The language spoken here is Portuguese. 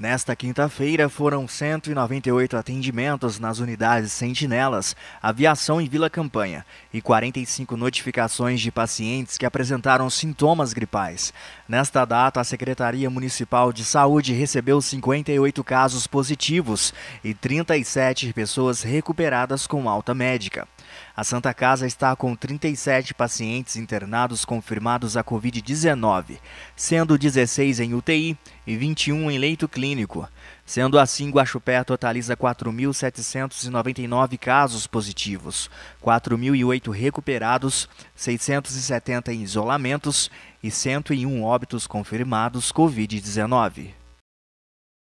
Nesta quinta-feira, foram 198 atendimentos nas unidades Sentinelas, Aviação e Vila Campanha e 45 notificações de pacientes que apresentaram sintomas gripais. Nesta data, a Secretaria Municipal de Saúde recebeu 58 casos positivos e 37 pessoas recuperadas com alta médica. A Santa Casa está com 37 pacientes internados confirmados a Covid-19, sendo 16 em UTI e 21 em leito clínico. Sendo assim, Guaxupé totaliza 4.799 casos positivos, 4.008 recuperados, 670 em isolamentos e 101 óbitos confirmados Covid-19.